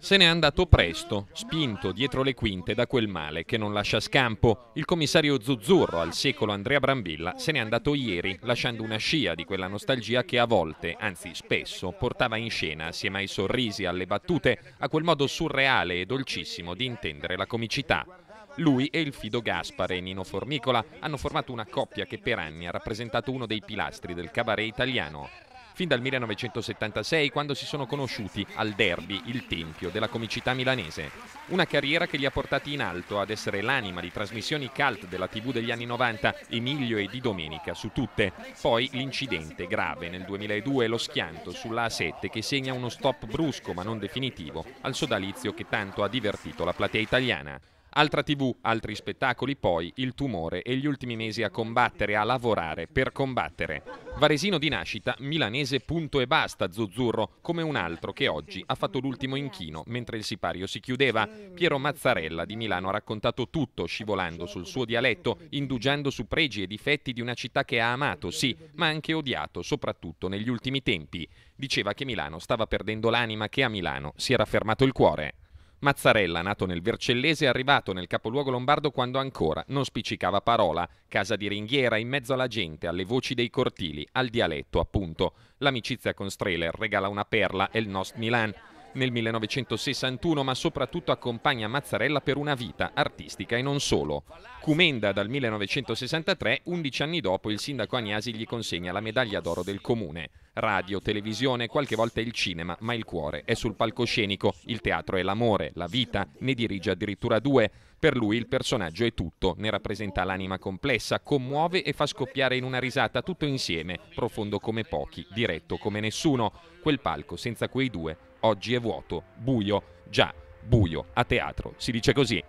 Se n'è andato presto, spinto dietro le quinte da quel male che non lascia scampo. Il commissario Zuzzurro al secolo Andrea Brambilla se n'è andato ieri, lasciando una scia di quella nostalgia che a volte, anzi spesso, portava in scena assieme ai sorrisi, alle battute, a quel modo surreale e dolcissimo di intendere la comicità. Lui e il fido Gaspare, e Nino Formicola, hanno formato una coppia che per anni ha rappresentato uno dei pilastri del cabaret italiano fin dal 1976 quando si sono conosciuti al derby, il tempio della comicità milanese. Una carriera che li ha portati in alto ad essere l'anima di trasmissioni cult della TV degli anni 90, Emilio e Di Domenica su tutte. Poi l'incidente grave nel 2002 lo schianto sulla A7 che segna uno stop brusco ma non definitivo al sodalizio che tanto ha divertito la platea italiana. Altra TV, altri spettacoli, poi il tumore e gli ultimi mesi a combattere, a lavorare per combattere. Varesino di nascita, milanese punto e basta, Zuzzurro, come un altro che oggi ha fatto l'ultimo inchino mentre il sipario si chiudeva. Piero Mazzarella di Milano ha raccontato tutto, scivolando sul suo dialetto, indugiando su pregi e difetti di una città che ha amato, sì, ma anche odiato, soprattutto negli ultimi tempi. Diceva che Milano stava perdendo l'anima, che a Milano si era fermato il cuore. Mazzarella, nato nel Vercellese, è arrivato nel capoluogo lombardo quando ancora non spiccicava parola, casa di ringhiera in mezzo alla gente, alle voci dei cortili, al dialetto appunto. L'amicizia con Strehler regala una perla, è il Nost Milan nel 1961, ma soprattutto accompagna Mazzarella per una vita artistica e non solo. Cumenda dal 1963, 11 anni dopo il sindaco Agnasi gli consegna la medaglia d'oro del comune. Radio, televisione, qualche volta il cinema, ma il cuore è sul palcoscenico, il teatro è l'amore, la vita, ne dirige addirittura due. Per lui il personaggio è tutto, ne rappresenta l'anima complessa, commuove e fa scoppiare in una risata tutto insieme, profondo come pochi, diretto come nessuno. Quel palco senza quei due Oggi è vuoto, buio, già, buio, a teatro. Si dice così,